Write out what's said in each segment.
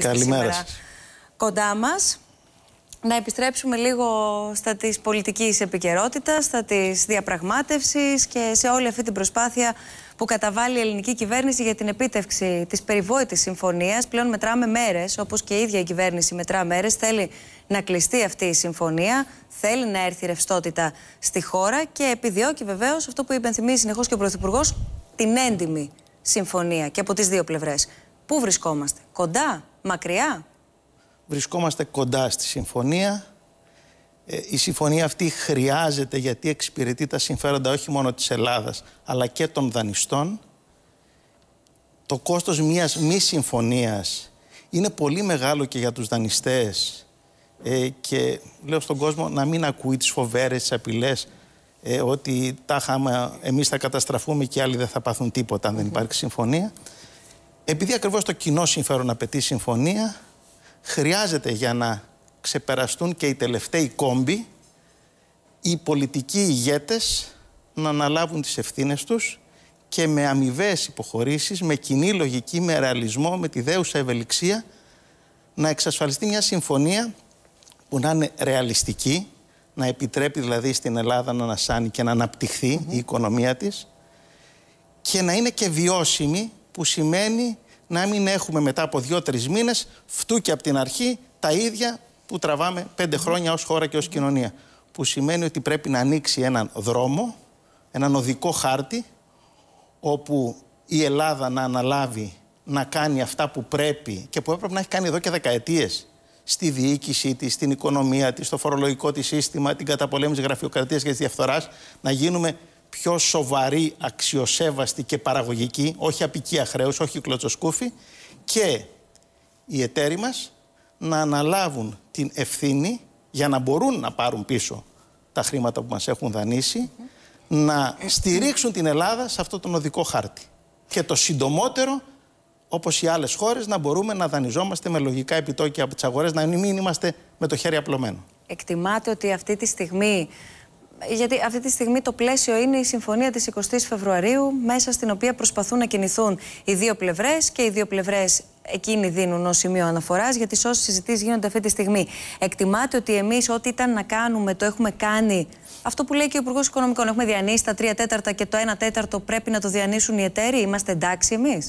Καλημέρα σας. Κοντά μας. Να επιστρέψουμε λίγο στα της πολιτικής επικαιρότητας, στα της διαπραγμάτευσης και σε όλη αυτή την προσπάθεια που καταβάλει η ελληνική κυβέρνηση για την επίτευξη της περιβόητης συμφωνίας. Πλέον μετράμε μέρες, όπως και η ίδια η κυβέρνηση μετρά μέρες. Θέλει να κλειστεί αυτή η συμφωνία, θέλει να έρθει ρευστότητα στη χώρα και επιδιώκει βεβαίως αυτό που υπενθυμίζει συνεχώς και ο Πρωθυπουργός, την έντιμη συμφωνία και από τις δύο πλευρές. Πού βρισκόμαστε, κοντά μακριά. Βρισκόμαστε κοντά στη συμφωνία. Ε, η συμφωνία αυτή χρειάζεται γιατί εξυπηρετεί τα συμφέροντα όχι μόνο της Ελλάδας αλλά και των δανειστών. Το κόστος μιας μη συμφωνίας είναι πολύ μεγάλο και για τους δανειστές ε, και λέω στον κόσμο να μην ακούει τις φοβέρες, τις απειλές ε, ότι τα χάμα, εμείς θα καταστραφούμε και άλλοι δεν θα πάθουν τίποτα αν δεν υπάρχει συμφωνία. Επειδή ακριβώς το κοινό συμφέρον απαιτεί συμφωνία, χρειάζεται για να ξεπεραστούν και οι τελευταίοι κόμποι, οι πολιτικοί ηγέτες να αναλάβουν τις ευθύνες τους και με αμοιβές υποχωρήσεις, με κοινή λογική, με ρεαλισμό, με τη δέουσα ευελιξία, να εξασφαλιστεί μια συμφωνία που να είναι ρεαλιστική, να επιτρέπει δηλαδή στην Ελλάδα να ανασάνει και να αναπτυχθει η οικονομία της και να είναι και βιώσιμη που σημαίνει να μην έχουμε μετά από δύο-τρει μήνες και από την αρχή τα ίδια που τραβάμε πέντε χρόνια ως χώρα και ως κοινωνία. Που σημαίνει ότι πρέπει να ανοίξει έναν δρόμο, έναν οδικό χάρτη, όπου η Ελλάδα να αναλάβει να κάνει αυτά που πρέπει και που έπρεπε να έχει κάνει εδώ και δεκαετίες στη διοίκησή της, στην οικονομία της, στο φορολογικό της σύστημα, την καταπολέμηση γραφειοκρατίας και της διαφθοράς, να γίνουμε πιο σοβαρή, αξιοσέβαστη και παραγωγική, όχι απικία χρέους, όχι κλωτσοσκούφη, και οι εταίροι μας να αναλάβουν την ευθύνη για να μπορούν να πάρουν πίσω τα χρήματα που μας έχουν δανείσει, να στηρίξουν την Ελλάδα σε αυτό τον οδικό χάρτη. Και το συντομότερο, όπως οι άλλες χώρες, να μπορούμε να δανειζόμαστε με λογικά επιτόκια από τις αγορές, να μην είμαστε με το χέρι απλωμένο. Εκτιμάται ότι αυτή τη στιγμή γιατί αυτή τη στιγμή το πλαίσιο είναι η συμφωνία της 20 Φεβρουαρίου μέσα στην οποία προσπαθούν να κινηθούν οι δύο πλευρές και οι δύο πλευρές εκείνοι δίνουν ως σημείο αναφοράς για τι όσες συζητήσεις γίνονται αυτή τη στιγμή. Εκτιμάται ότι εμείς ό,τι ήταν να κάνουμε το έχουμε κάνει. Αυτό που λέει και ο Υπουργός Οικονομικών, έχουμε διανύσει τα τρία τέταρτα και το ένα τέταρτο πρέπει να το διανύσουν οι εταίροι. Είμαστε εντάξει εμείς.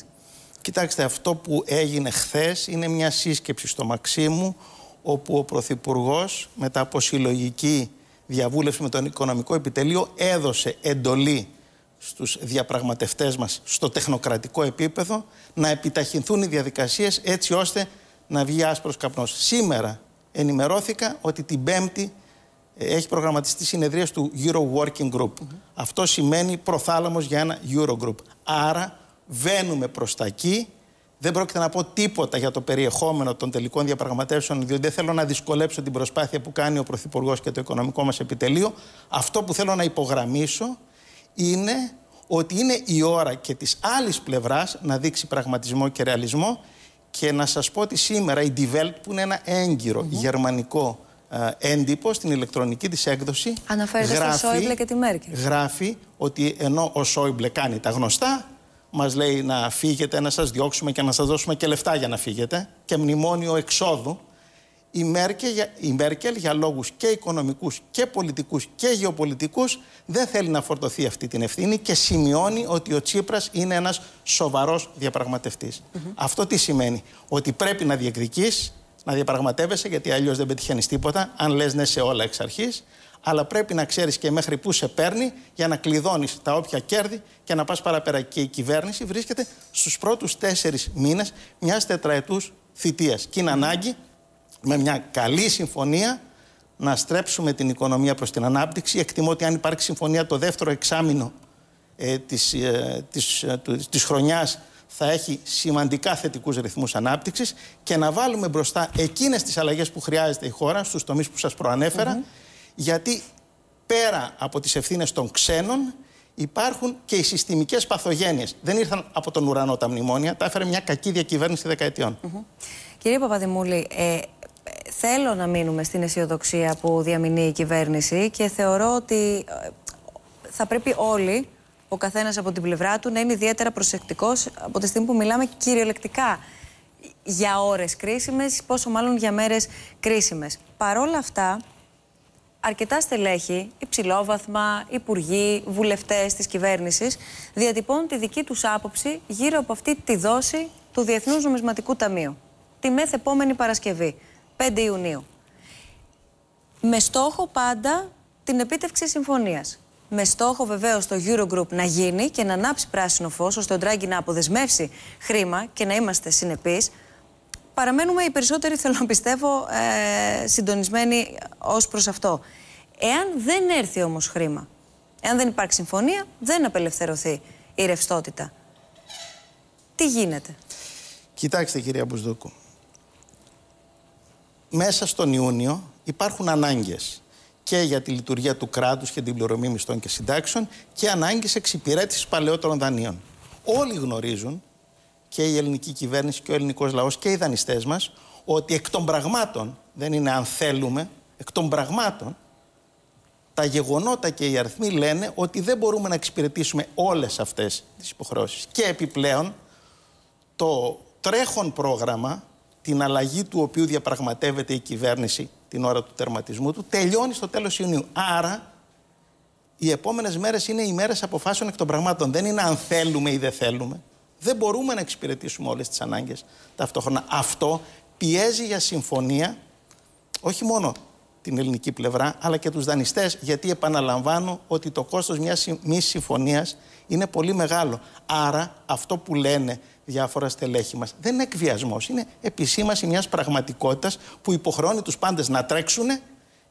Κοιτάξτε, αυτό που έγινε χθες είναι μια σύσκεψη στο Μαξίμου, όπου ο Πρωθυπουργός μετά από συλλογική διαβούλευση με το Οικονομικό Επιτελείο έδωσε εντολή στους διαπραγματευτές μας στο τεχνοκρατικό επίπεδο να επιταχυνθούν οι διαδικασίες έτσι ώστε να βγει άσπρος καπνός. Σήμερα ενημερώθηκα ότι την Πέμπτη ε, έχει προγραμματιστεί συνεδρία του Euro Working Group. Αυτό σημαίνει προθάλαμος για ένα Euro Group. Άρα βαίνουμε προς τα εκεί δεν πρόκειται να πω τίποτα για το περιεχόμενο των τελικών διαπραγματεύσεων, διότι δεν θέλω να δυσκολέψω την προσπάθεια που κάνει ο Πρωθυπουργός και το οικονομικό μας επιτελείο. Αυτό που θέλω να υπογραμμίσω είναι ότι είναι η ώρα και της άλλης πλευράς να δείξει πραγματισμό και ρεαλισμό και να σας πω ότι σήμερα η Die που είναι ένα έγκυρο γερμανικό ε, έντυπο στην ηλεκτρονική της έκδοση Αναφέρεται και τη Μέρκελ. Γράφει ότι ενώ ο Σόιμπλε κάνει τα γνωστά Μας λέει να φύγετε, να σας διώξουμε και να σας δώσουμε και λεφτά για να φύγετε και μνημόνιο εξόδου, η Μέρκελ, για λόγους και οικονομικούς και πολιτικούς και γεωπολιτικούς δεν θέλει να φορτωθεί αυτή την ευθύνη και σημειώνει ότι ο Τσίπρας είναι ένας σοβαρός διαπραγματευτής. Αυτό τι σημαίνει, ότι πρέπει να διεκδικείς, να διαπραγματεύεσαι γιατί αλλιώς δεν πετυχαίνεις τίποτα αν λες ναι σε όλα εξ αρχής, αλλά πρέπει να ξέρεις και μέχρι πού σε παίρνει για να κλειδώνεις τα όποια κέρδη και να πας παραπέρα. Και η κυβέρνηση βρίσκεται στους πρώτους τέσσερις μήνες μιας τετραετούς θητείας. Και είναι ανάγκη με μια καλή συμφωνία να στρέψουμε την οικονομία προς την ανάπτυξη. Εκτιμώ ότι αν υπάρχει συμφωνία το δεύτερο εξάμεινο ε, της, ε, ε, θα έχει σημαντικά θετικούς ρυθμούς ανάπτυξης και να βάλουμε μπροστά εκείνες τις αλλαγές που χρειάζεται η χώρα στους τομείς που σας προανεφερα γιατί πέρα από τις ευθύνες των ξένων υπάρχουν και οι συστημικές παθογένειες. Δεν ήρθαν από τον ουρανό τα μνημόνια, τα έφερε μια κακή διακυβέρνηση δεκαετιών. Mm Κύριε Παπαδημούλη, ε, θέλω να μείνουμε στην αισιοδοξία που διαμηνεί η κυβέρνηση και θεωρώ ότι ε, θα πρέπει όλοι, ο καθένας από την πλευρά του, να είναι ιδιαίτερα προσεκτικός από τη στιγμή που μιλάμε κυριολεκτικά για ώρες κρίσιμες, πόσο μάλλον για μέρες κρίσιμες. Παρόλα αυτά, αρκετά στελέχη, υψηλόβαθμα, υπουργοί, βουλευτές της κυβέρνησης, διατυπώνουν τη δική τους άποψη γύρω από αυτή τη δόση του Διεθνούς Νομισματικού Ταμείου. Τη επόμενη Παρασκευή, 5 Ιουνίου. Με στόχο πάντα την επίτευξη συμφωνίας. Με στόχο βεβαίως το Eurogroup να γίνει και να ανάψει πράσινο φως, ώστε ο Ντράγκη να αποδεσμεύσει χρήμα και να είμαστε συνεπείς παραμένουμε οι περισσότεροι, θέλω να πιστεύω, ε, συντονισμένοι ως προς αυτό. Εάν δεν έρθει όμως χρήμα, εάν δεν υπάρχει συμφωνία, δεν απελευθερωθεί η ρευστότητα. Τι γίνεται. Κοιτάξτε κυρία Μπουσδούκου. Μέσα στον Ιούνιο υπάρχουν ανάγκες και για τη λειτουργία του κράτους και την πληρωμή μισθών και συντάξεων και ανάγκες εξυπηρέτησης παλαιότερων δανείων. Όλοι γνωρίζουν και η ελληνική κυβέρνηση και ο ελληνικός λαός και οι δανειστές μας, ότι εκ των πραγμάτων, δεν είναι αν θέλουμε, εκ των πραγμάτων τα γεγονότα και οι αριθμοί λένε ότι δεν μπορούμε να εξυπηρετήσουμε όλες αυτές τις υποχρεώσεις. Και επιπλέον το τρέχον πρόγραμμα, την αλλαγή του οποίου διαπραγματεύεται η κυβέρνηση την ώρα του τερματισμού του, τελειώνει στο τέλος Ιουνίου. Άρα οι επόμενες μέρες είναι οι μέρες αποφάσεων εκ των πραγμάτων. Δεν είναι αν θέλουμε ή δεν θέλουμε. Δεν μπορούμε να εξυπηρετήσουμε όλες τις ανάγκες ταυτόχρονα. Αυτό πιέζει για συμφωνία όχι μόνο την ελληνική πλευρά, αλλά και τους δανειστές, γιατί επαναλαμβάνω ότι το κόστος μιας μη συμφωνίας είναι πολύ μεγάλο. Άρα αυτό που λένε διάφορα στελέχη μας δεν είναι εκβιασμός, είναι επισήμαση μιας πραγματικότητας που υποχρεώνει τους πάντες να τρέξουν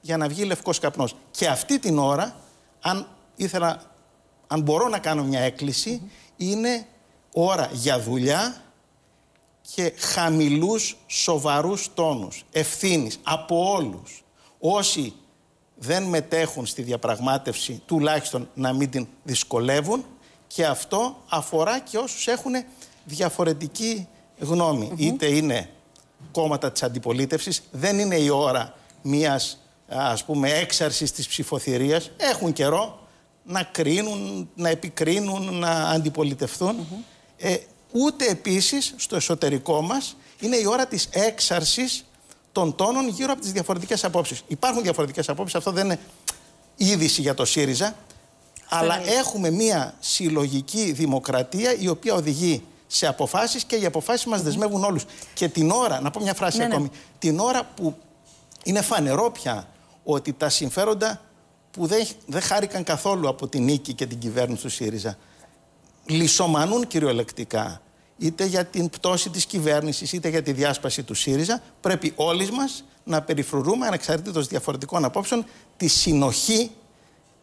για να βγει λευκός καπνός. Και αυτή την ώρα, αν, αν μπορώ να κάνω μια έκκληση, είναι ώρα για δουλειά και χαμηλούς σοβαρούς τόνους ευθύνης από όλους. Όσοι δεν μετέχουν στη διαπραγμάτευση τουλάχιστον να μην την δυσκολεύουν και αυτό αφορά και όσους έχουν διαφορετική γνώμη. Είτε είναι κόμματα της αντιπολίτευσης, δεν είναι η ώρα μιας ας πούμε έξαρσης της ψηφοθυρίας, έχουν καιρό να κρίνουν, να επικρίνουν, να αντιπολιτευθούν. Ε, ούτε επίσης στο εσωτερικό μας είναι η ώρα της έξαρσης των τόνων γύρω από τις διαφορετικές απόψεις. Υπάρχουν διαφορετικές απόψεις, αυτό δεν είναι είδηση για το ΣΥΡΙΖΑ, αλλά έχουμε μια συλλογική δημοκρατία η οποία οδηγεί σε αποφάσεις και οι αποφάσεις μας δεσμεύουν όλους. Και την ώρα, να πω μια φράση ναι, ναι. ακόμη, την ώρα που είναι φανερό πια ότι τα συμφέροντα που δεν, δεν χάρηκαν καθόλου από την νίκη και την κυβέρνηση του ΣΥΡΙΖΑ λισομανούν κυριολεκτικά είτε για την πτώση της κυβέρνησης, είτε για τη διάσπαση του ΣΥΡΙΖΑ, πρέπει όλοι μας να περιφρουρούμε, ανεξαρτήτως διαφορετικών απόψεων, τη συνοχή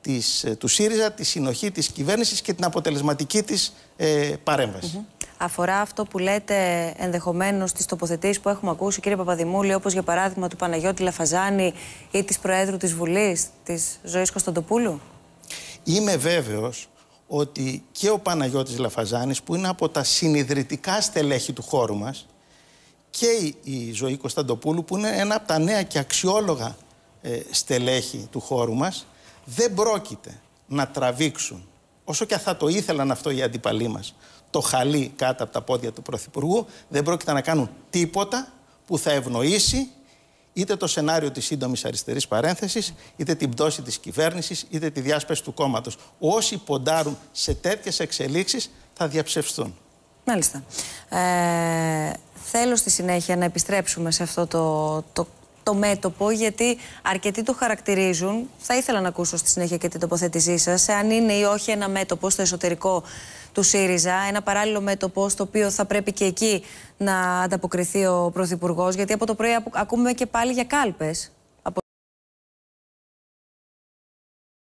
της, ε, του ΣΥΡΙΖΑ, τη συνοχή της κυβέρνησης και την αποτελεσματική της ε, παρέμβαση. Αφορά αυτό που λέτε ενδεχομένως τι τοποθετήσεις που έχουμε ακούσει, κύριε Παπαδημούλη, όπως για παράδειγμα του Παναγιώτη Λαφαζάνη ή της Προέδρου της Βουλής, της Ζωής Κωνσταντοπούλου. Είμαι βέβαιος ότι και ο Παναγιώτης Λαφαζάνης που είναι από τα συνειδητικά στελέχη του χώρου μας και η Ζωή Κωνσταντοπούλου που είναι ένα από τα νέα και αξιόλογα ε, στελέχη του χώρου μας δεν πρόκειται να τραβήξουν όσο και θα το ήθελαν αυτό οι αντιπαλοί μας το χαλί κάτω από τα πόδια του Πρωθυπουργού δεν πρόκειται να κάνουν τίποτα που θα ευνοήσει είτε το σενάριο της σύντομης αριστερής παρένθεσης, είτε την πτώση της κυβέρνησης, είτε τη διάσπαση του κόμματος. Όσοι ποντάρουν σε τέτοιες εξελίξεις θα διαψευστούν. Μάλιστα. Ε, θέλω στη συνέχεια να επιστρέψουμε σε αυτό το, το το μέτωπο, γιατί αρκετοί το χαρακτηρίζουν. Θα ήθελα να ακούσω στη συνέχεια και την τοποθέτησή σας, αν είναι ή όχι ένα μέτωπο στο εσωτερικό του ΣΥΡΙΖΑ, ένα παράλληλο μέτωπο στο οποίο θα πρέπει και εκεί να ανταποκριθεί ο Πρωθυπουργός, γιατί από το πρωί ακούμε και πάλι για κάλπες.